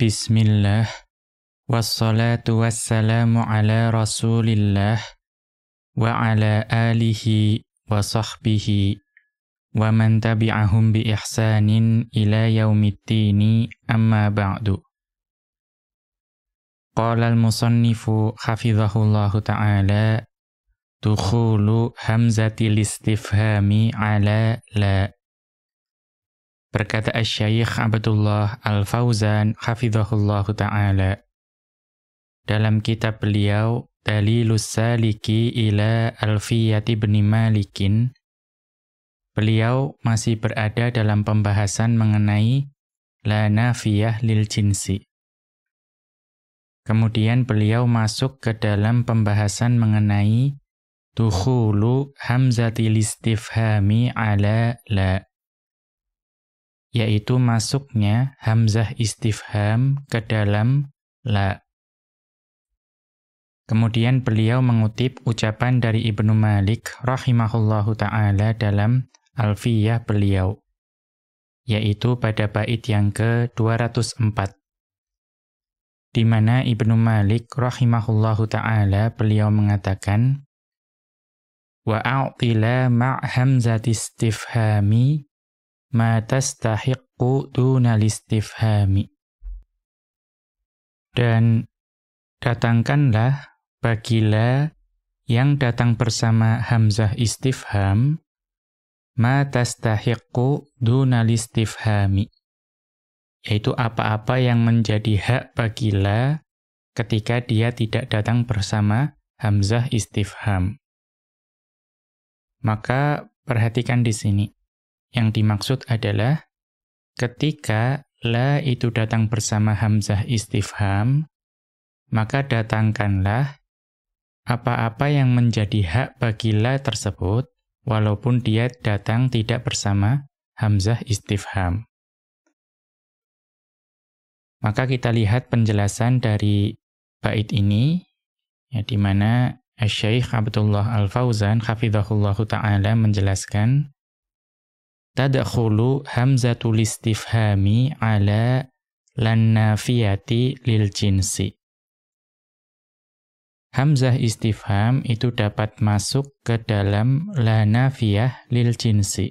بسم الله والصلاة والسلام على رسول الله وعلى آله وصحبه ومن تبعهم بإحسان إلى يوم الدين أما بعد قال المصنف حفظه الله تعالى دخول همزة الاستفهام على لا Berkata Asy-Syaikh Abdullah Al-Fauzan hafizahullah taala dalam kitab beliau Dalilus Saliki ila Alfiyati bin Malikin beliau masih berada dalam pembahasan mengenai la nafiyah lil jinsi. Kemudian beliau masuk ke dalam pembahasan mengenai Tuhulu hamzatil istifhami ala la' yaitu masuknya hamzah istifham ke dalam la. Kemudian beliau mengutip ucapan dari Ibnu Malik rahimahullahu taala dalam Alfiyah beliau yaitu pada bait yang ke-204 di mana Ibnu Malik rahimahullahu taala beliau mengatakan wa ma' hamzati istifhami ma tastahiqqu dunal istifhami. Dan datangkanlah bagila yang datang bersama hamzah istifham ma tastahiqqu dunal istifhami. Yaitu apa-apa yang menjadi hak bagila ketika dia tidak datang bersama hamzah istifham. Maka perhatikan di sini yang dimaksud adalah ketika la itu datang bersama hamzah istifham, maka datangkanlah apa-apa yang menjadi hak bagi la tersebut walaupun dia datang tidak bersama hamzah istifham. Maka kita lihat penjelasan dari bait ini ya di mana Syekh Abdullah Al-Fauzan hafizahullahu taala menjelaskan tadakhulu hamzatul istifhami ala lannafiyati lil jinsi. Hamzah istifham itu dapat masuk ke dalam lanafiyah lil jinsi.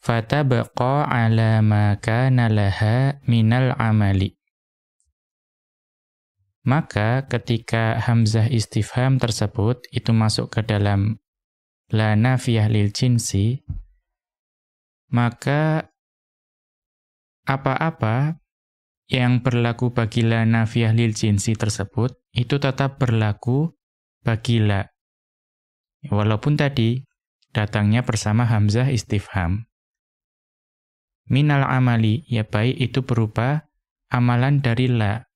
Fatabaqa ala ma kana laha minal amali. Maka ketika hamzah istifham tersebut itu masuk ke dalam la nafiyah lil jinsi, maka apa-apa yang berlaku bagi la nafiyah lil jinsi tersebut itu tetap berlaku bagi la. Walaupun tadi datangnya bersama hamzah istifham. Minal amali, ya baik itu berupa amalan dari la.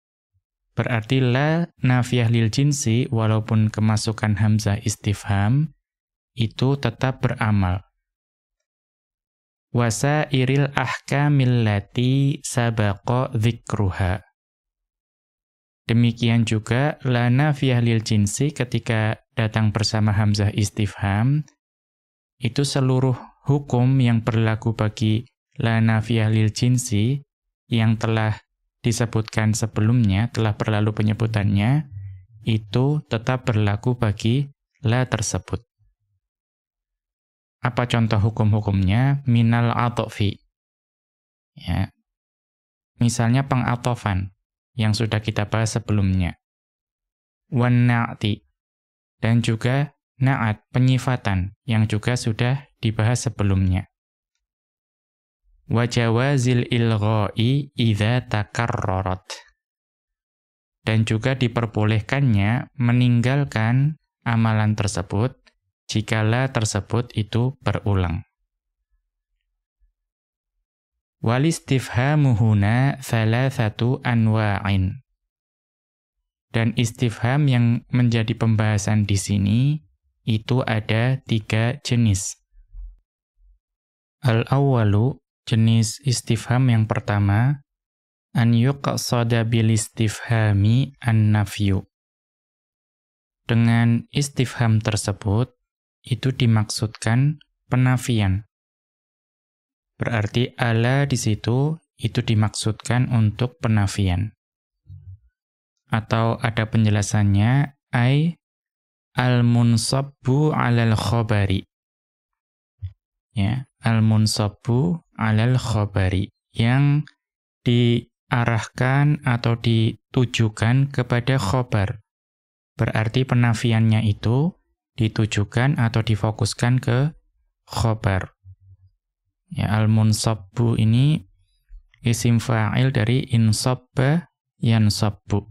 Berarti la nafiyah lil jinsi walaupun kemasukan hamzah istifham itu tetap beramal. iril ahka lati sabako zikruha. Demikian juga lana fiyahlil lil jinsi ketika datang bersama hamzah istifham itu seluruh hukum yang berlaku bagi lana fiyahlil lil jinsi yang telah disebutkan sebelumnya telah berlalu penyebutannya itu tetap berlaku bagi la tersebut. Apa contoh hukum-hukumnya? Minal atofi. Ya. Misalnya pengatofan yang sudah kita bahas sebelumnya. Wan Dan juga na'at, penyifatan, yang juga sudah dibahas sebelumnya. Wajawazil ilgoi idha takarrorot. Dan juga diperbolehkannya meninggalkan amalan tersebut jikala tersebut itu berulang. Walistifhamuhuna satu anwa'in. Dan istifham yang menjadi pembahasan di sini itu ada tiga jenis. Al-awwalu, jenis istifham yang pertama, an yuqsada bil istifhami an-nafyu. Dengan istifham tersebut, itu dimaksudkan penafian. Berarti ala di situ itu dimaksudkan untuk penafian. Atau ada penjelasannya ai al-munsabbu 'alal khabari. Ya, al-munsabbu 'alal khabari yang diarahkan atau ditujukan kepada khobar. Berarti penafiannya itu ditujukan atau difokuskan ke khobar. Ya, al-munsabbu ini isim fa'il dari insabba yansabbu.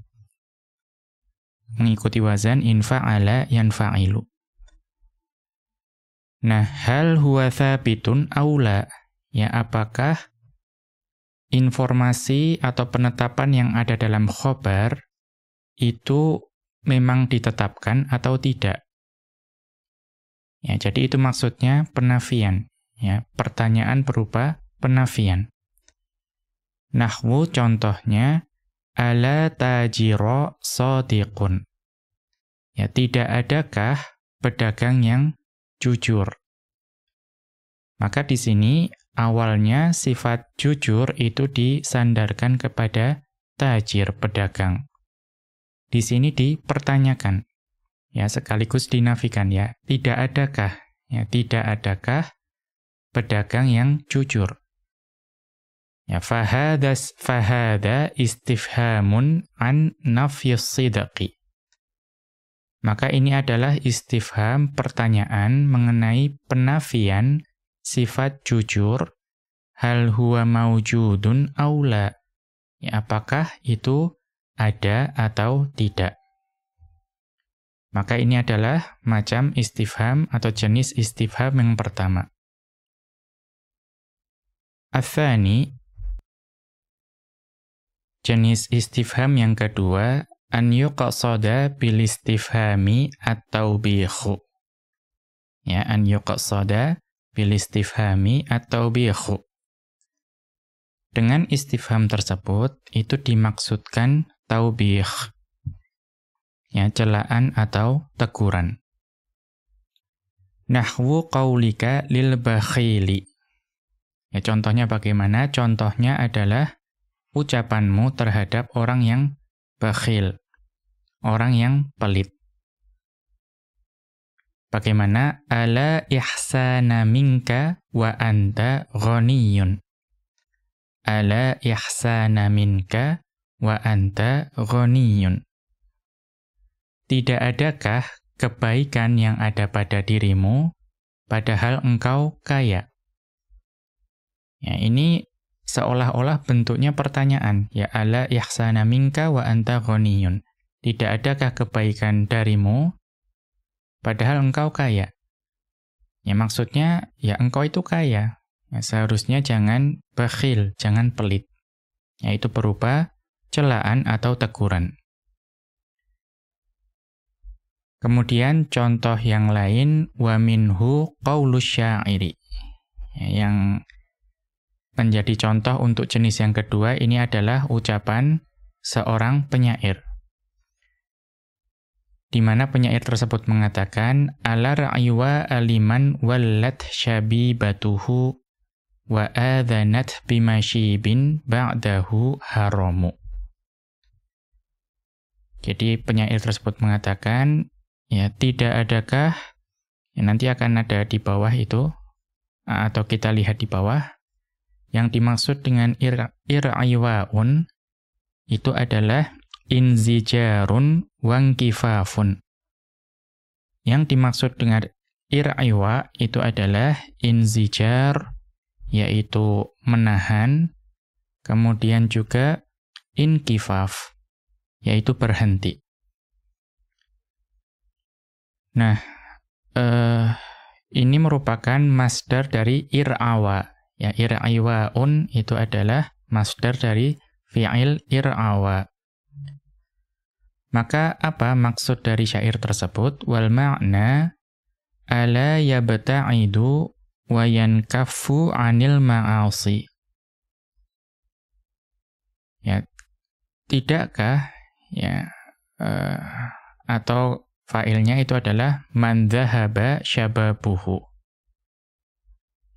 Mengikuti wazan infa'ala yanfa'ilu. Nah, hal huwa thabitun aula? Ya, apakah informasi atau penetapan yang ada dalam khobar itu memang ditetapkan atau tidak? Ya, jadi itu maksudnya penafian. Ya, pertanyaan berupa penafian. Nahwu contohnya, ala tajiro Sotikon, Ya, tidak adakah pedagang yang jujur? Maka di sini awalnya sifat jujur itu disandarkan kepada tajir pedagang. Di sini dipertanyakan ya sekaligus dinafikan ya. Tidak adakah ya tidak adakah pedagang yang jujur? Ya fahadas fahada istifhamun an nafyus Maka ini adalah istifham pertanyaan mengenai penafian sifat jujur hal huwa maujudun aula. Ya, apakah itu ada atau tidak? Maka ini adalah macam istifham atau jenis istifham yang pertama. Athani, jenis istifham yang kedua, an yuqasada bil istifhami atau bihu. Ya, an yuqasada bil istifhami atau bihu. Dengan istifham tersebut, itu dimaksudkan taubih, ya celaan atau teguran. Nahwu qaulika lil bakhili. Ya contohnya bagaimana? Contohnya adalah ucapanmu terhadap orang yang bakhil, orang yang pelit. Bagaimana? Ala ihsana minka wa anta ghaniyun. Ala ihsana minka wa anta ghaniyun. Tidak adakah kebaikan yang ada pada dirimu, padahal engkau kaya? Ya, ini seolah-olah bentuknya pertanyaan. Ya ala ihsana minka wa anta ghaniyun. Tidak adakah kebaikan darimu, padahal engkau kaya? Ya maksudnya, ya engkau itu kaya. Ya, seharusnya jangan bakhil, jangan pelit. Yaitu berupa celaan atau teguran. Kemudian contoh yang lain wa minhu qaulu syairi. Ya, yang menjadi contoh untuk jenis yang kedua ini adalah ucapan seorang penyair. Di mana penyair tersebut mengatakan ala ra'iwa aliman wallat batuhu wa adhanat bimashibin ba'dahu haramu. Jadi penyair tersebut mengatakan Ya, tidak adakah ya nanti akan ada di bawah itu eh, atau kita lihat di bawah yang dimaksud dengan ir'iwaun itu adalah inzijarun wangkifafun. Yang dimaksud dengan ir'iwa itu adalah inzijar yaitu menahan kemudian juga inkifaf yaitu berhenti. Nah, eh, ini merupakan master dari ir'awa. Ya, ir'iwaun itu adalah master dari fi'il ir'awa. Maka apa maksud dari syair tersebut? Wal ma'na ala yabta'idu wa yankafu 'anil ma'asi. Ya, tidakkah ya uh, atau Failnya itu adalah man dhahaba syababuhu.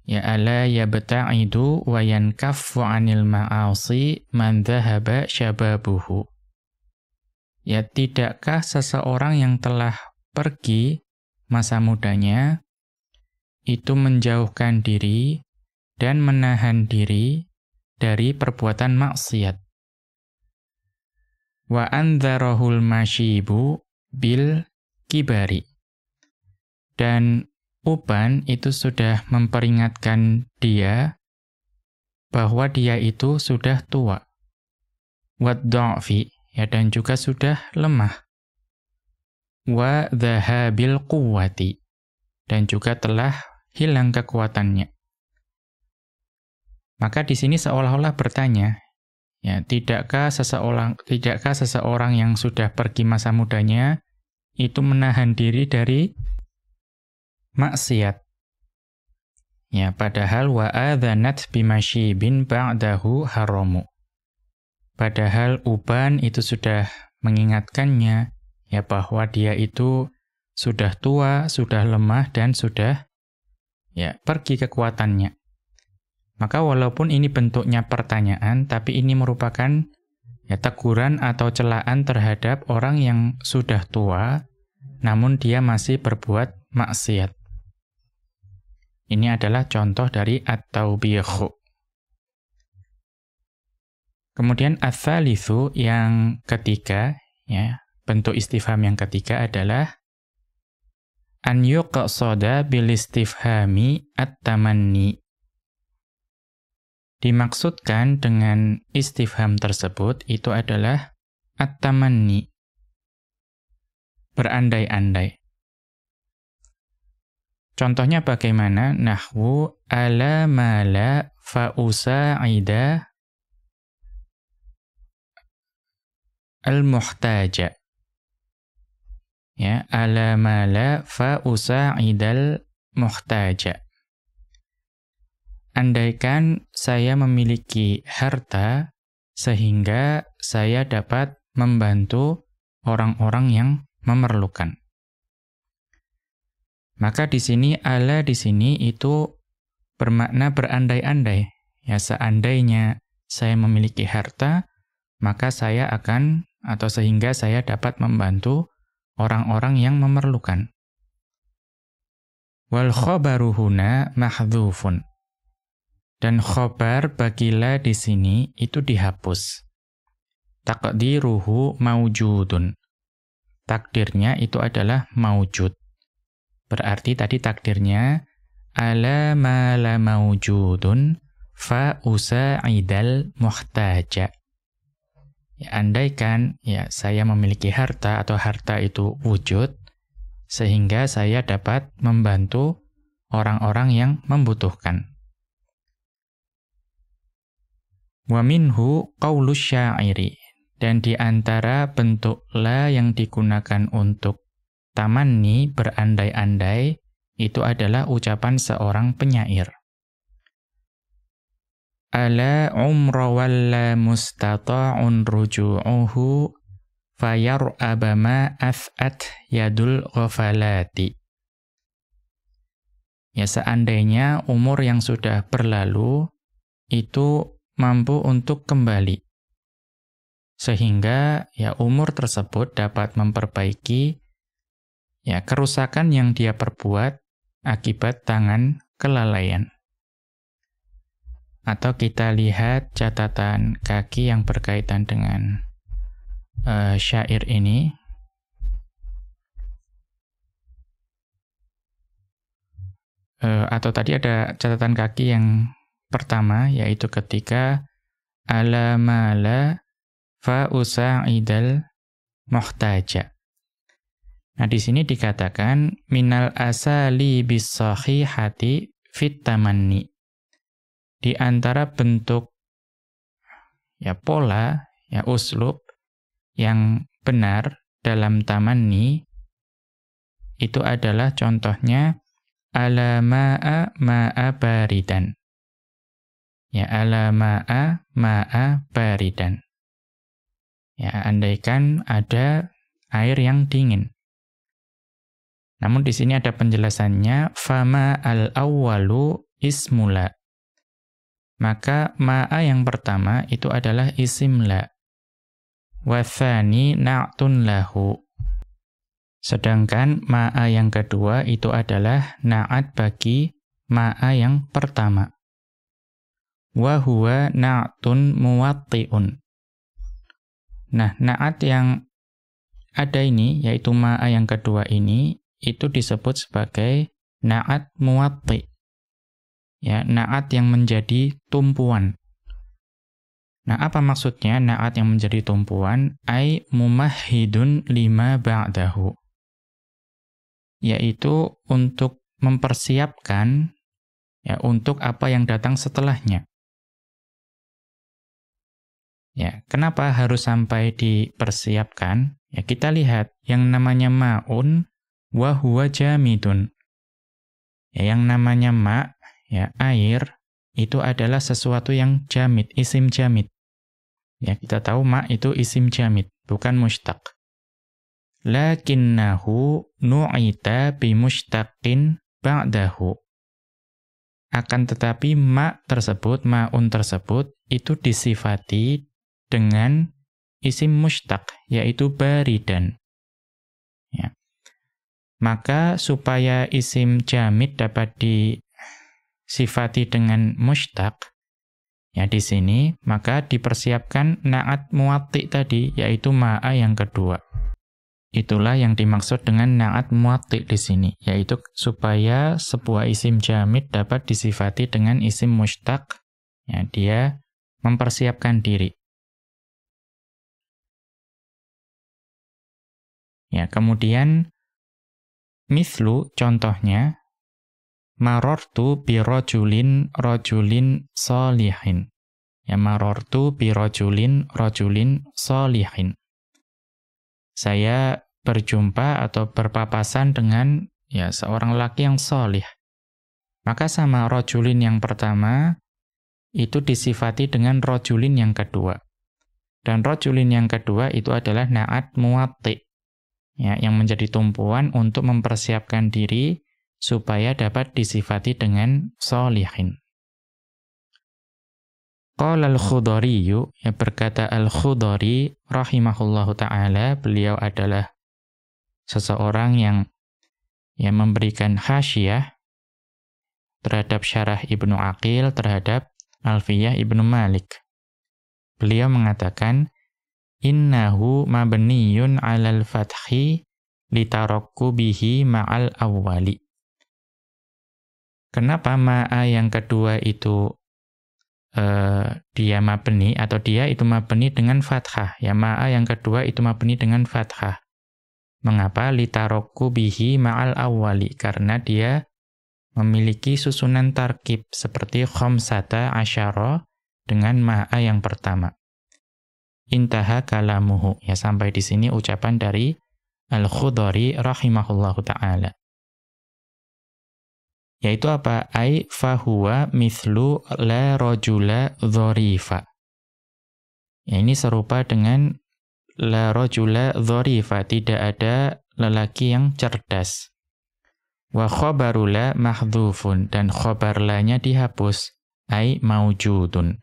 Ya ala yabta'idu wa yankaffu 'anil ma'asi man dhahaba syababuhu. Ya tidakkah seseorang yang telah pergi masa mudanya itu menjauhkan diri dan menahan diri dari perbuatan maksiat. Wa anzarahul masyibu bil Kibari. Dan Uban itu sudah memperingatkan dia bahwa dia itu sudah tua. Wat ya dan juga sudah lemah. Wa dhahabil quwwati dan juga telah hilang kekuatannya. Maka di sini seolah-olah bertanya, ya, tidakkah seseorang tidakkah seseorang yang sudah pergi masa mudanya itu menahan diri dari maksiat. Ya, padahal wa'adhanat bin ba'dahu haramu. Padahal Uban itu sudah mengingatkannya ya bahwa dia itu sudah tua, sudah lemah dan sudah ya pergi kekuatannya. Maka walaupun ini bentuknya pertanyaan, tapi ini merupakan ya teguran atau celaan terhadap orang yang sudah tua namun dia masih berbuat maksiat. Ini adalah contoh dari at-taubihu. Kemudian ats yang ketiga ya, bentuk istifham yang ketiga adalah an yuqsada bil istifhami at-tamanni. Dimaksudkan dengan istifham tersebut itu adalah at-tamanni, berandai-andai. Contohnya bagaimana? Nahwu ala mala fa'usa'ida al-muhtaja. Ya, ala mala fa'usa'idal muhtaja. Andaikan saya memiliki harta sehingga saya dapat membantu orang-orang yang memerlukan. Maka di sini ala di sini itu bermakna berandai-andai. Ya seandainya saya memiliki harta, maka saya akan atau sehingga saya dapat membantu orang-orang yang memerlukan. Wal khabaru huna mahdhufun. Dan khobar bagilah di sini itu dihapus. Takdiruhu maujudun takdirnya itu adalah maujud. Berarti tadi takdirnya ala ma la maujudun fa usaidal muhtaja. Ya, andaikan ya saya memiliki harta atau harta itu wujud sehingga saya dapat membantu orang-orang yang membutuhkan. Wa minhu qaulus syairi dan di antara bentuk la yang digunakan untuk tamanni berandai-andai itu adalah ucapan seorang penyair. Ala umra walla mustata'un ruju'uhu fayar abama afat yadul ghafalati. Ya seandainya umur yang sudah berlalu itu mampu untuk kembali sehingga ya umur tersebut dapat memperbaiki ya kerusakan yang dia perbuat akibat tangan kelalaian. Atau kita lihat catatan kaki yang berkaitan dengan uh, syair ini. Uh, atau tadi ada catatan kaki yang pertama, yaitu ketika alamala fa usa'idal muhtaja. Nah, di sini dikatakan minal asali hati fit tamanni. Di antara bentuk ya pola, ya uslub yang benar dalam tamanni itu adalah contohnya ala ma'a ma'a baridan. Ya ala ma'a ma'a baridan. Ya, andaikan ada air yang dingin. Namun di sini ada penjelasannya fama al-awwalu ismula. Maka ma'a yang pertama itu adalah isimla. Wathani na'tun lahu. Sedangkan ma'a yang kedua itu adalah na'at bagi ma'a yang pertama. Wahuwa na'tun muwatti'un. Nah, naat yang ada ini, yaitu ma'a yang kedua ini, itu disebut sebagai naat muwati. Ya, naat yang menjadi tumpuan. Nah, apa maksudnya naat yang menjadi tumpuan? Ai mumahidun lima ba'dahu. Yaitu untuk mempersiapkan ya untuk apa yang datang setelahnya. Ya, kenapa harus sampai dipersiapkan? Ya, kita lihat yang namanya maun wa huwa jamidun. Ya, yang namanya ma, ya air itu adalah sesuatu yang jamid, isim jamid. Ya, kita tahu ma itu isim jamid, bukan mustaq. Lakinnahu nu'ita bi mustaqin ba'dahu. Akan tetapi ma tersebut, maun tersebut itu disifati dengan isim mustaq, yaitu baridan. Ya. Maka supaya isim jamid dapat disifati dengan mustaq, ya di sini, maka dipersiapkan na'at muatik tadi, yaitu ma'a yang kedua. Itulah yang dimaksud dengan na'at muatik di sini, yaitu supaya sebuah isim jamid dapat disifati dengan isim mustaq. Ya, dia mempersiapkan diri. Ya, kemudian mislu contohnya marortu birojulin rojulin solihin. Ya marortu birojulin rojulin solihin. Saya berjumpa atau berpapasan dengan ya seorang laki yang solih. Maka sama rojulin yang pertama itu disifati dengan rojulin yang kedua. Dan rojulin yang kedua itu adalah naat muatik ya, yang menjadi tumpuan untuk mempersiapkan diri supaya dapat disifati dengan solihin. Qala al khudhari ya berkata al-Khudari rahimahullahu taala beliau adalah seseorang yang yang memberikan hasyiah terhadap syarah Ibnu Aqil terhadap Alfiyah Ibnu Malik. Beliau mengatakan innahu mabniyun 'alal fathi bihi ma'al awwali. Kenapa ma'a yang kedua itu eh, dia mabni atau dia itu mabni dengan fathah. Ya ma'a yang kedua itu mabni dengan fathah. Mengapa bihi ma'al awwali? Karena dia memiliki susunan tarkib seperti khomsata asyara dengan ma'a yang pertama intaha kalamuhu. Ya sampai di sini ucapan dari Al-Khudhari rahimahullahu taala. Yaitu apa? Ai fahuwa mithlu la rajula dharifa. Ya, ini serupa dengan la rajula dharifa, tidak ada lelaki yang cerdas. Wa khabarula mahdhufun dan khabarlanya dihapus ai maujudun.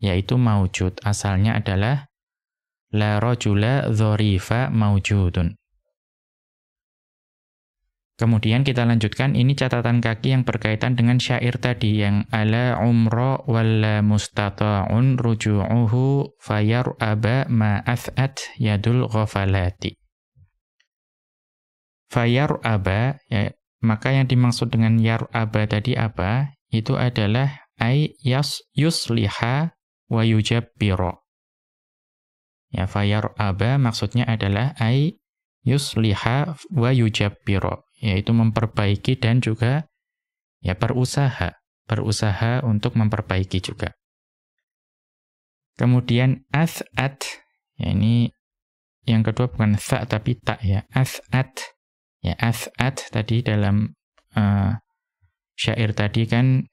Yaitu maujud asalnya adalah la rajula dhorifa maujudun. Kemudian kita lanjutkan, ini catatan kaki yang berkaitan dengan syair tadi yang ala umro walla mustata'un ruju'uhu aba ma'ath'at yadul ghafalati. aba, ya, maka yang dimaksud dengan yar'aba tadi apa? Itu adalah ay yas yusliha wa yujabbiro. Ya, fayar aba maksudnya adalah ay yusliha wa yujabbiro, yaitu memperbaiki dan juga ya berusaha, berusaha untuk memperbaiki juga. Kemudian as'at, ya ini yang kedua bukan sa tapi tak ya, as'at. Ya, as'at tadi dalam uh, syair tadi kan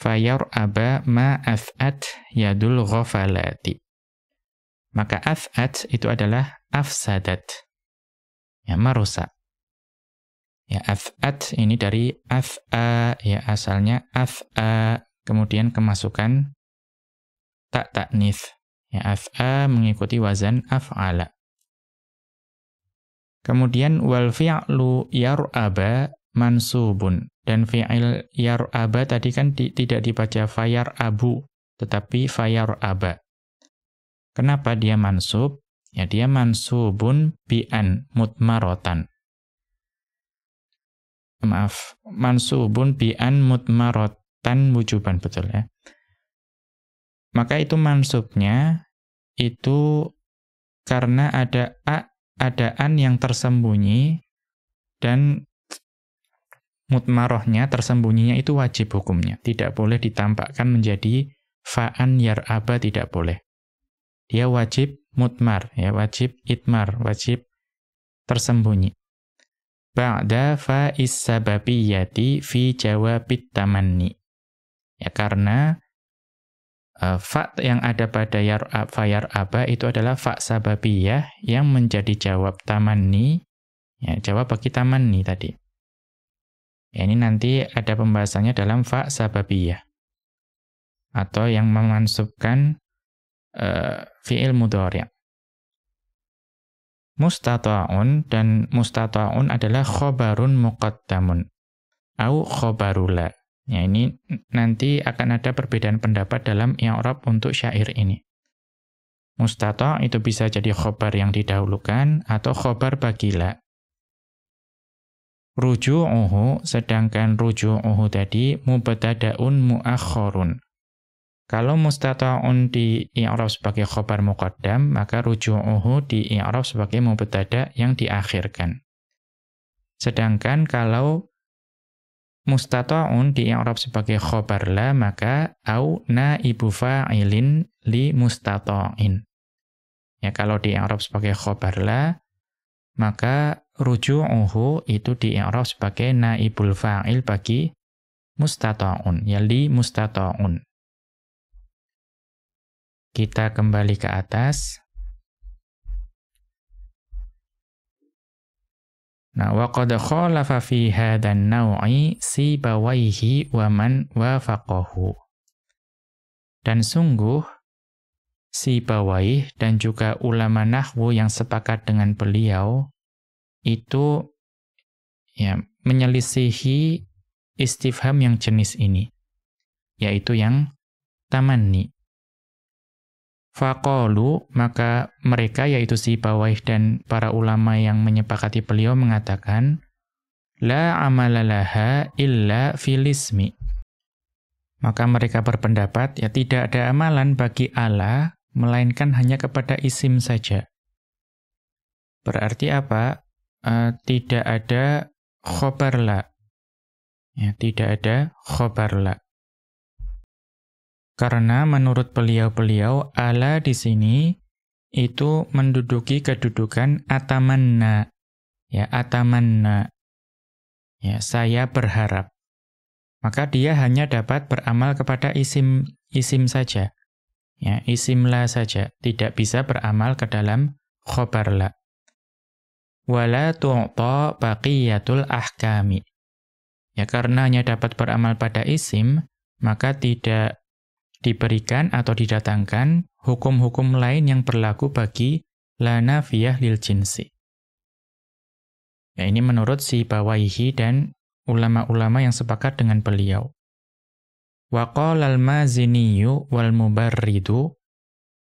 fayar aba ma as'at yadul ghafalati. Maka af'at itu adalah afsadat. Ya, merusak. Ya, af'at ini dari af'a, ya asalnya af'a, kemudian kemasukan tak taknif. Ya, af'a mengikuti wazan af'ala. Kemudian wal fi'lu yar'aba mansubun dan fi'il yar'aba tadi kan di, tidak dibaca fayar abu tetapi fayar aba. Kenapa dia mansub? Ya dia mansubun bi'an mutmarotan. Maaf, mansubun bi'an mutmarotan wujuban betul ya. Maka itu mansubnya itu karena ada a, ada an yang tersembunyi dan mutmarohnya tersembunyinya itu wajib hukumnya. Tidak boleh ditampakkan menjadi fa'an yar'aba tidak boleh dia wajib mutmar, ya, wajib itmar, wajib tersembunyi. Ba'da fa'is sababiyati fi jawabit tamanni. Ya, karena uh, fa yang ada pada yar'ab fayar aba itu adalah fa sababiyah yang menjadi jawab tamanni ya jawab bagi tamanni tadi ya, ini nanti ada pembahasannya dalam fa sababiyah atau yang memansubkan Eh, fi'il mudhari'. Mustata'un dan mustata'un adalah khobarun muqaddamun. Au khobarula. Ya, ini nanti akan ada perbedaan pendapat dalam i'rab untuk syair ini. Mustata' itu bisa jadi khobar yang didahulukan atau khobar bagila. Ruju'uhu, sedangkan ruju'uhu tadi mubadada'un mu'akhorun. Kalau mustata'un di i'rab sebagai khobar muqaddam, maka ruju'uhu di i'rab sebagai mubtada yang diakhirkan. Sedangkan kalau mustata'un di i'rab sebagai khobar la, maka au na naibu fa'ilin li mustata'in. Ya, kalau di i'rab sebagai khobar la, maka ruju'uhu itu di i'rab sebagai naibul fa'il bagi mustata'un, ya li mustata'un. Kita kembali ke atas. Nah, waqad khalafa fi hadan naw'i sibawaihi wa man wafaqahu. Dan sungguh si bawaih dan juga ulama nahwu yang sepakat dengan beliau itu ya menyelisihi istifham yang jenis ini yaitu yang tamanni Fakolu maka mereka yaitu si Bawaih dan para ulama yang menyepakati beliau mengatakan, La amalalaha illa filismi. Maka mereka berpendapat, ya tidak ada amalan bagi Allah, melainkan hanya kepada isim saja. Berarti apa? E, tidak ada khobarla. Ya, tidak ada khobarla. Karena menurut beliau-beliau ala di sini itu menduduki kedudukan atamanna. Ya, atamanna. Ya, saya berharap. Maka dia hanya dapat beramal kepada isim isim saja. Ya, isim la saja, tidak bisa beramal ke dalam khobar la. Wala tu'ta baqiyatul ahkami. Ya, karena hanya dapat beramal pada isim, maka tidak diberikan atau didatangkan hukum-hukum lain yang berlaku bagi lana fiyah lil jinsi. Ya, ini menurut si Bawaihi dan ulama-ulama yang sepakat dengan beliau. Wa al maziniyu wal mubarridu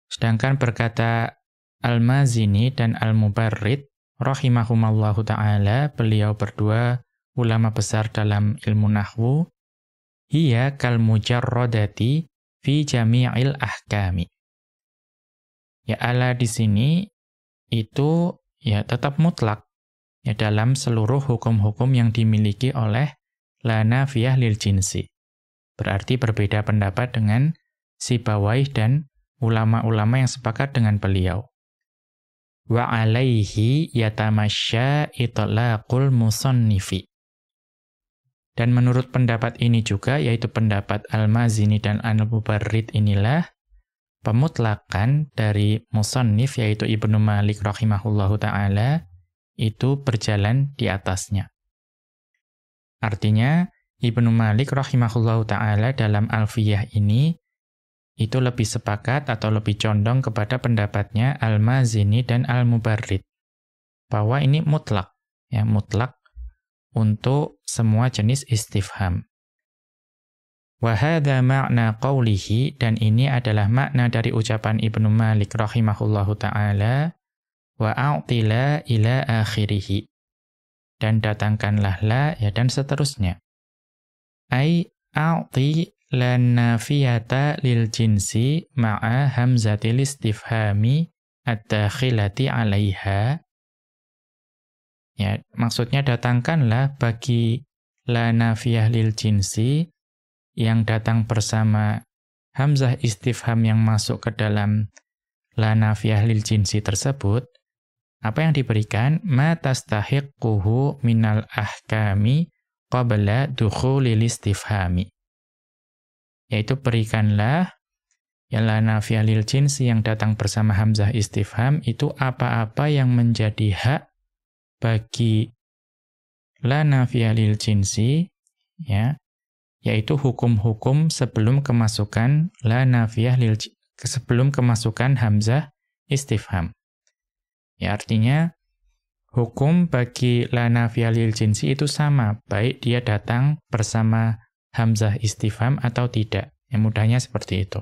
sedangkan berkata al-mazini dan al-mubarrid rahimahumallahu taala beliau berdua ulama besar dalam ilmu nahwu hiya kal mujarradati fi jami'il ahkami. Ya ala di sini itu ya tetap mutlak ya dalam seluruh hukum-hukum yang dimiliki oleh lana fiyah lil jinsi. Berarti berbeda pendapat dengan si bawaih dan ulama-ulama yang sepakat dengan beliau. Wa alaihi yatamasya itulakul musonnifi. Dan menurut pendapat ini juga, yaitu pendapat Al-Mazini dan Al-Mubarrid inilah, pemutlakan dari Musannif, yaitu Ibnu Malik rahimahullahu ta'ala, itu berjalan di atasnya. Artinya, Ibnu Malik rahimahullahu ta'ala dalam Alfiyah ini, itu lebih sepakat atau lebih condong kepada pendapatnya Al-Mazini dan Al-Mubarrid, bahwa ini mutlak, ya mutlak untuk semua jenis istifham. Wahada makna qawlihi, dan ini adalah makna dari ucapan Ibnu Malik rahimahullahu ta'ala, wa'a'tila ila akhirihi, dan datangkanlah la, ya dan seterusnya. Ay a'ti lanafiyata lil jinsi ma'a hamzatil istifhami at takhilati alaiha, Ya, maksudnya datangkanlah bagi la nafiyah lil jinsi yang datang bersama hamzah istifham yang masuk ke dalam la nafiyah lil jinsi tersebut apa yang diberikan ma tastahiqquhu minal ahkami qabla dukhulil istifhami yaitu berikanlah yang la nafiyah lil jinsi yang datang bersama hamzah istifham itu apa-apa yang menjadi hak bagi lana fi'alil jinsi ya yaitu hukum-hukum sebelum kemasukan la sebelum kemasukan hamzah istifham. Ya artinya hukum bagi la nafiyah lil jinsi itu sama baik dia datang bersama hamzah istifham atau tidak. Yang mudahnya seperti itu.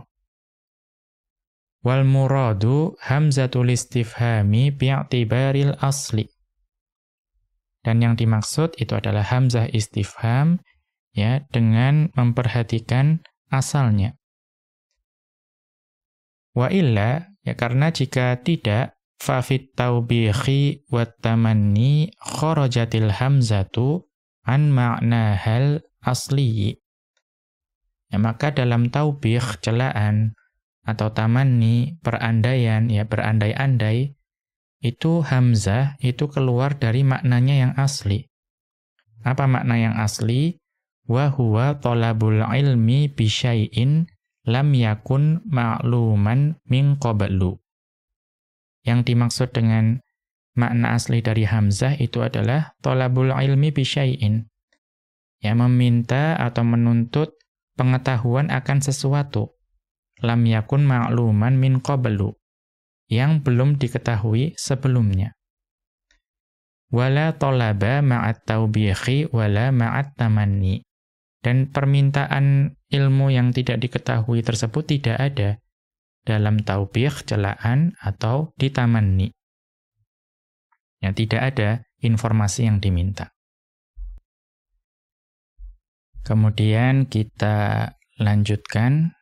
Wal muradu hamzatul istifhami bi'tibaril asli. Dan yang dimaksud itu adalah hamzah istifham ya dengan memperhatikan asalnya. Wa illa ya karena jika tidak fa fit taubihi wa tamanni kharajatil hamzatu an ma'nahal asli. Ya, maka dalam taubih celaan atau tamanni perandaian ya berandai-andai itu hamzah itu keluar dari maknanya yang asli. Apa makna yang asli? Wa huwa talabul ilmi bi syai'in lam yakun ma'luman min qablu. Yang dimaksud dengan makna asli dari hamzah itu adalah talabul ilmi bi syai'in. Ya meminta atau menuntut pengetahuan akan sesuatu. Lam yakun ma'luman min qablu yang belum diketahui sebelumnya. Wala tolaba ma'at taubiyahi wala ma'at tamanni. Dan permintaan ilmu yang tidak diketahui tersebut tidak ada dalam taubiyah celaan, atau ditamani. Ya, tidak ada informasi yang diminta. Kemudian kita lanjutkan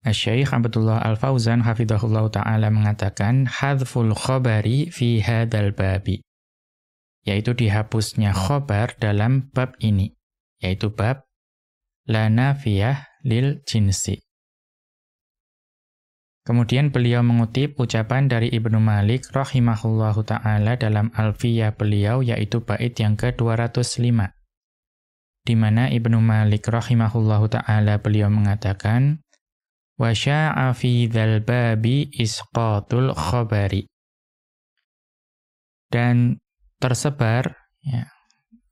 Asy-Syaikh Abdullah Al-Fauzan hafizahullah taala mengatakan hadful khabari fi hadzal babi yaitu dihapusnya khobar dalam bab ini yaitu bab la nafiyah lil jinsi Kemudian beliau mengutip ucapan dari Ibnu Malik rahimahullahu taala dalam Alfiyah beliau yaitu bait yang ke-205. Di mana Ibnu Malik rahimahullahu taala beliau mengatakan Wa sya'a fi dzal babi isqatul khabari. Dan tersebar ya,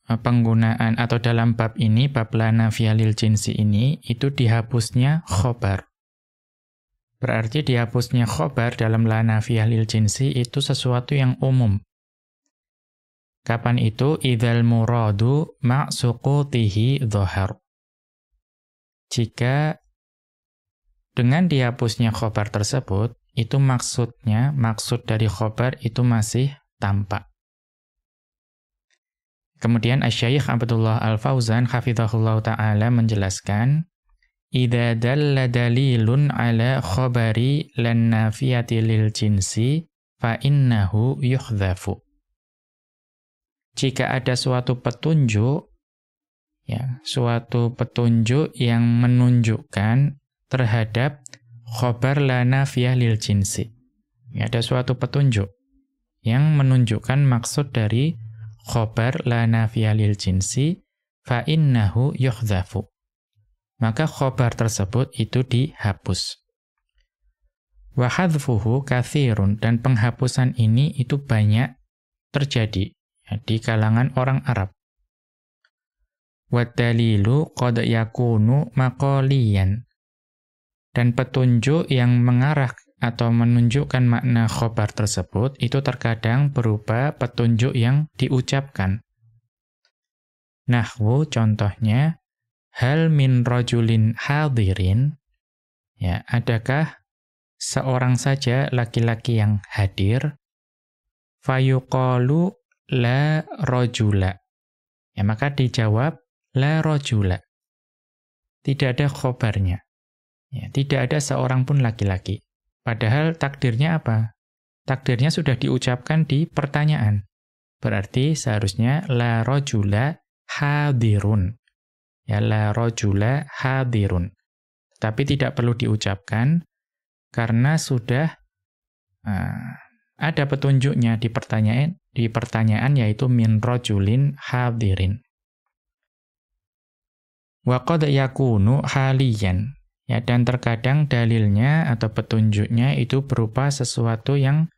penggunaan atau dalam bab ini, bab lana fialil jinsi ini, itu dihapusnya khobar. Berarti dihapusnya khobar dalam lana fialil jinsi itu sesuatu yang umum. Kapan itu? idal muradu ma'suqutihi zohar. Jika dengan dihapusnya khobar tersebut, itu maksudnya, maksud dari khobar itu masih tampak. Kemudian Asyaikh Abdullah Al-Fauzan hafizahullah ta'ala menjelaskan, Ida dalla dalilun ala khobari lan lil jinsi fa innahu yuhdhafu. Jika ada suatu petunjuk, ya, suatu petunjuk yang menunjukkan terhadap khobar lana fiyah lil jinsi. Ada suatu petunjuk yang menunjukkan maksud dari khobar lana fiyah lil jinsi fa innahu Maka khobar tersebut itu dihapus. Wa hadfuhu kathirun dan penghapusan ini itu banyak terjadi ya, di kalangan orang Arab. Wadalilu qad yakunu maqaliyan dan petunjuk yang mengarah atau menunjukkan makna khobar tersebut itu terkadang berupa petunjuk yang diucapkan. Nahwu contohnya hal min rajulin hadirin ya adakah seorang saja laki-laki yang hadir fayuqalu la rajula ya maka dijawab la rajula tidak ada khobarnya Ya, tidak ada seorang pun laki-laki. Padahal takdirnya apa? Takdirnya sudah diucapkan di pertanyaan. Berarti seharusnya la rojula hadirun. Ya, la rojula hadirun. Tapi tidak perlu diucapkan karena sudah uh, ada petunjuknya di pertanyaan di pertanyaan yaitu min rojulin hadirin. Wa qad yakunu haliyan. Ya, dan terkadang dalilnya atau petunjuknya itu berupa sesuatu yang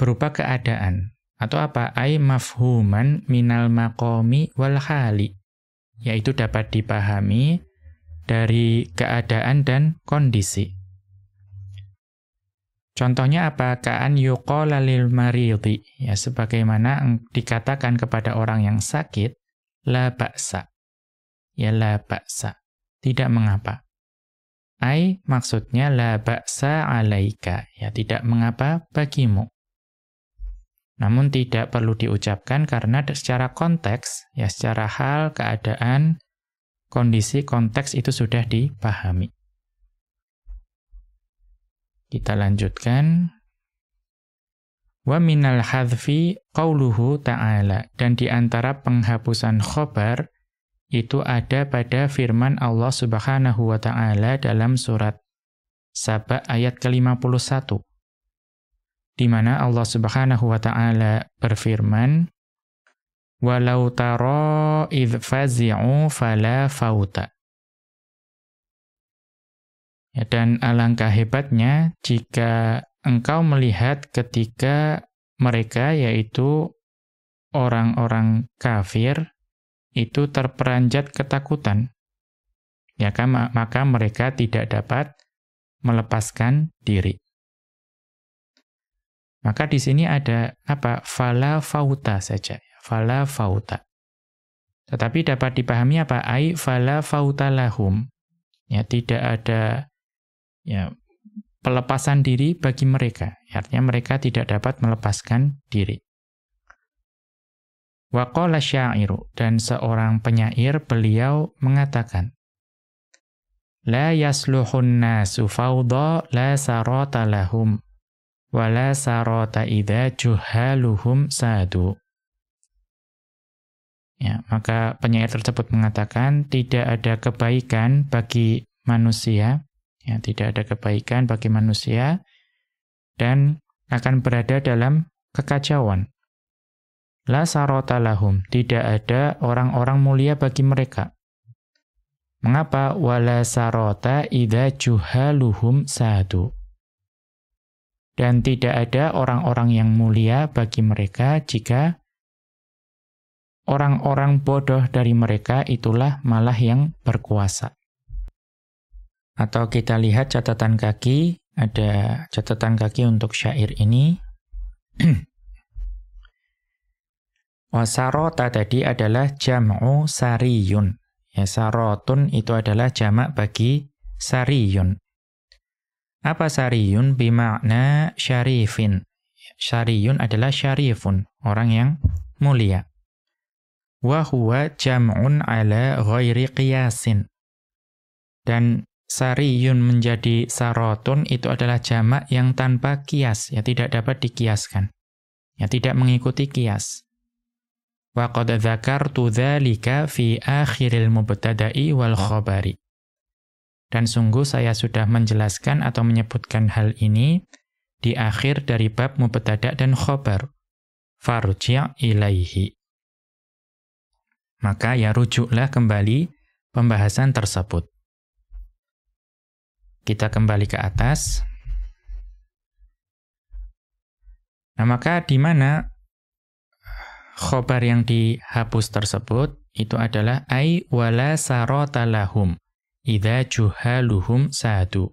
berupa keadaan. Atau apa? Ay mafhuman minal makomi wal hali. Yaitu dapat dipahami dari keadaan dan kondisi. Contohnya apa? Ka'an yuqala lil maridi. Ya, sebagaimana dikatakan kepada orang yang sakit, la baksa. Ya, la baksa. Tidak mengapa. Ai maksudnya la ba'sa alaika, ya tidak mengapa bagimu. Namun tidak perlu diucapkan karena secara konteks, ya secara hal, keadaan, kondisi, konteks itu sudah dipahami. Kita lanjutkan. Wa minal hadfi qawluhu ta'ala. Dan di penghapusan khobar, itu ada pada firman Allah Subhanahu wa taala dalam surat Saba ayat ke-51 di mana Allah Subhanahu wa taala berfirman walau tara id fazi'u fala fauta Ya, dan alangkah hebatnya jika engkau melihat ketika mereka yaitu orang-orang kafir itu terperanjat ketakutan, ya kan, maka mereka tidak dapat melepaskan diri. Maka di sini ada apa? Fala fauta saja. Fala fauta. Tetapi dapat dipahami apa? Ai fala fauta lahum. Ya, tidak ada ya, pelepasan diri bagi mereka. Artinya mereka tidak dapat melepaskan diri. Waqala syairu dan seorang penyair beliau mengatakan La yasluhun nasu fawdha la sarata lahum wa la sarata idha juhaluhum sadu Ya maka penyair tersebut mengatakan tidak ada kebaikan bagi manusia ya tidak ada kebaikan bagi manusia dan akan berada dalam kekacauan La sarota lahum, tidak ada orang-orang mulia bagi mereka. Mengapa la sarota juha juhaluhum sadu? Dan tidak ada orang-orang yang mulia bagi mereka jika orang-orang bodoh dari mereka itulah malah yang berkuasa. Atau kita lihat catatan kaki, ada catatan kaki untuk syair ini. Wasarota tadi adalah jam'u sariyun. Ya, sarotun itu adalah jamak bagi sariyun. Apa sariyun? Bimakna syarifin. Sariyun adalah syarifun, orang yang mulia. Wahuwa jam'un ala ghairi qiyasin. Dan sariyun menjadi sarotun itu adalah jamak yang tanpa kias, ya tidak dapat dikiaskan. Ya tidak mengikuti kias. Wa qad dzakartu dzalika fi akhiril mubtada'i wal khabari. Dan sungguh saya sudah menjelaskan atau menyebutkan hal ini di akhir dari bab mubtada' dan khabar. Farji' ilaihi. Maka ya rujuklah kembali pembahasan tersebut. Kita kembali ke atas. Nah, maka di mana khobar yang dihapus tersebut itu adalah ai wala sarata lahum idza juhaluhum sadu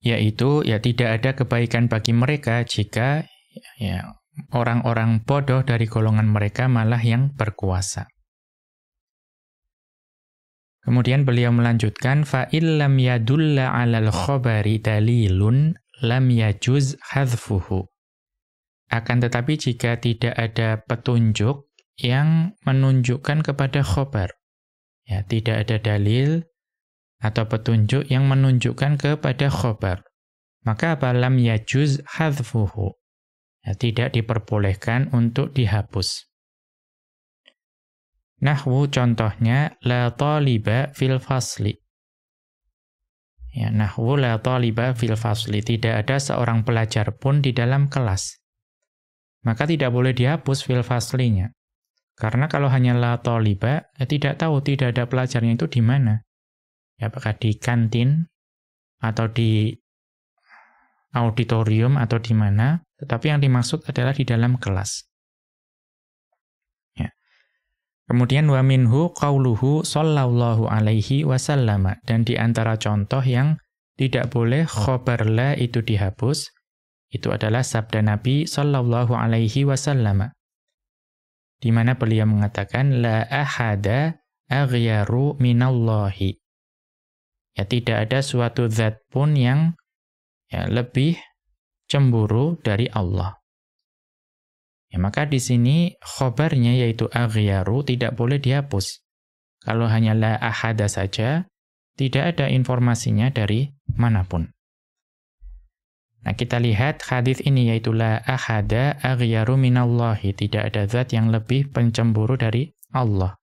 yaitu ya tidak ada kebaikan bagi mereka jika ya orang-orang bodoh dari golongan mereka malah yang berkuasa Kemudian beliau melanjutkan fa illam yadulla 'alal khabari dalilun lam yajuz hadfuhu akan tetapi jika tidak ada petunjuk yang menunjukkan kepada khobar, ya, tidak ada dalil atau petunjuk yang menunjukkan kepada khobar, maka apa lam yajuz hadfuhu, ya, tidak diperbolehkan untuk dihapus. Nahwu contohnya la toliba fil fasli. Ya, nahwu la toliba fil fasli. Tidak ada seorang pelajar pun di dalam kelas maka tidak boleh dihapus fil faslinya. Karena kalau hanya la toliba, ya tidak tahu, tidak ada pelajarnya itu di mana. Ya, apakah di kantin, atau di auditorium, atau di mana. Tetapi yang dimaksud adalah di dalam kelas. Ya. Kemudian, wa minhu qawluhu sallallahu alaihi wasallama. Dan di antara contoh yang tidak boleh khobar la itu dihapus, itu adalah sabda Nabi sallallahu alaihi wasallam. Di mana beliau mengatakan la ahada aghyaru minallahi. Ya tidak ada suatu zat pun yang ya, lebih cemburu dari Allah. Ya, maka di sini khobarnya yaitu aghyaru tidak boleh dihapus. Kalau hanya la ahada saja, tidak ada informasinya dari manapun. Nah, kita lihat hadis ini yaitu la ahada aghyaru minallahi, tidak ada zat yang lebih pencemburu dari Allah.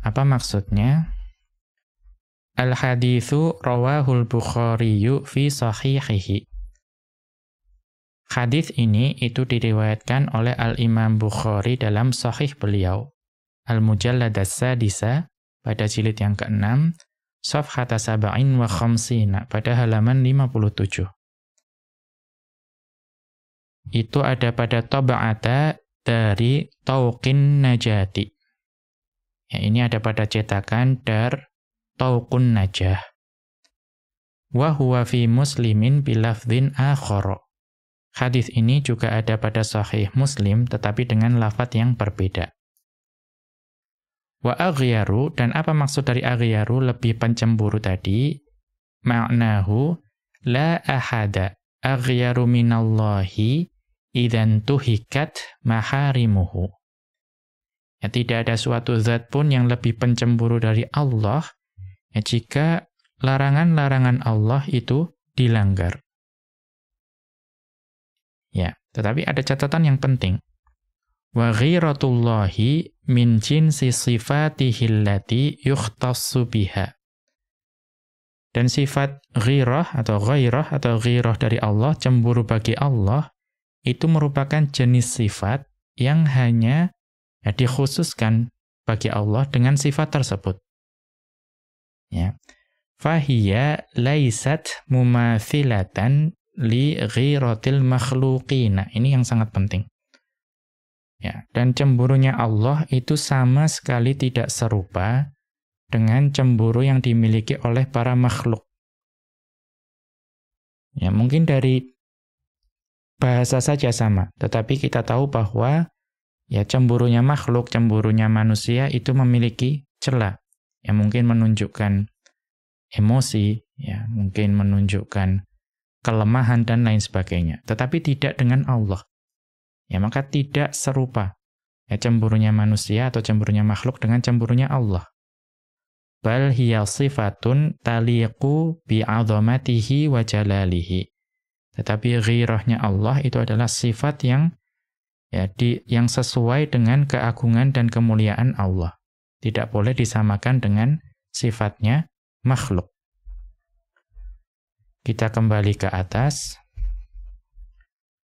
Apa maksudnya? Al-haditsu rawahul Bukhari fi sahihihi. Hadis ini itu diriwayatkan oleh Al-Imam Bukhari dalam sahih beliau. Al-Mujallad sadisa pada jilid yang ke-6, safhata sab'in wa khamsina pada halaman 57 itu ada pada toba'ata dari tauqin najati. Ya, ini ada pada cetakan dar tauqun najah. Wa huwa fi muslimin bilafdhin akhara. Hadis ini juga ada pada sahih Muslim tetapi dengan lafat yang berbeda. Wa aghyaru dan apa maksud dari aghyaru lebih pencemburu tadi? Ma'nahu la ahada aghyaru minallahi idan tuhikat maharimuhu. Ya, tidak ada suatu zat pun yang lebih pencemburu dari Allah ya, jika larangan-larangan Allah itu dilanggar. Ya, tetapi ada catatan yang penting. Wa ghiratullahi min jinsi sifatihi allati yukhtassu biha. Dan sifat ghirah atau ghairah atau ghirah dari Allah, cemburu bagi Allah, itu merupakan jenis sifat yang hanya ya, dikhususkan bagi Allah dengan sifat tersebut. Ya. laisat laisat mumathilatan li ghirotil makhlukina. Ini yang sangat penting. Ya, dan cemburunya Allah itu sama sekali tidak serupa dengan cemburu yang dimiliki oleh para makhluk. Ya, mungkin dari bahasa saja sama, tetapi kita tahu bahwa ya cemburunya makhluk, cemburunya manusia itu memiliki celah yang mungkin menunjukkan emosi, ya mungkin menunjukkan kelemahan dan lain sebagainya, tetapi tidak dengan Allah. Ya maka tidak serupa ya cemburunya manusia atau cemburunya makhluk dengan cemburunya Allah. Bal hiya sifatun taliqu bi wa jalalihi. Tetapi ghirahnya Allah itu adalah sifat yang ya di, yang sesuai dengan keagungan dan kemuliaan Allah. Tidak boleh disamakan dengan sifatnya makhluk. Kita kembali ke atas.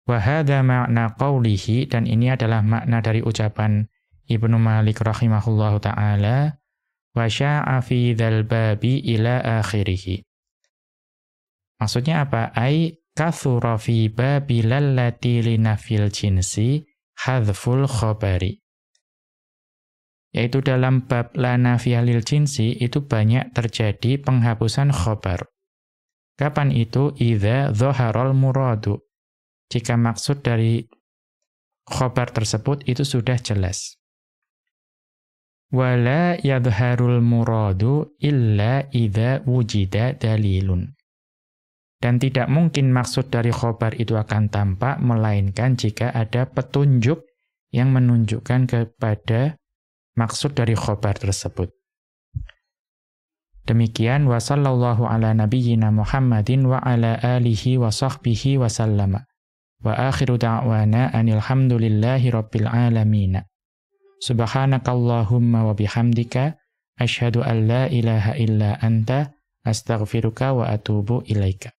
Wahada makna qawlihi, dan ini adalah makna dari ucapan Ibnu Malik rahimahullahu ta'ala, wa sya'a fi dzal babi ila akhirih. Maksudnya apa? Ai kathura fi babilallati linafil jinsi hadful khobari. Yaitu dalam bab lana fihalil jinsi itu banyak terjadi penghapusan khobar. Kapan itu? Iza zoharol muradu. Jika maksud dari khobar tersebut itu sudah jelas. Wala yadharul muradu illa idha wujida dalilun. Dan tidak mungkin maksud dari khobar itu akan tampak, melainkan jika ada petunjuk yang menunjukkan kepada maksud dari khobar tersebut. Demikian, wa sallallahu ala nabiyyina Muhammadin wa ala alihi wa sahbihi wa sallama. Wa akhiru da'wana anilhamdulillahi rabbil alamina. Subhanakallahumma wa bihamdika, ashadu an la ilaha illa anta, astaghfiruka wa atubu ilaika.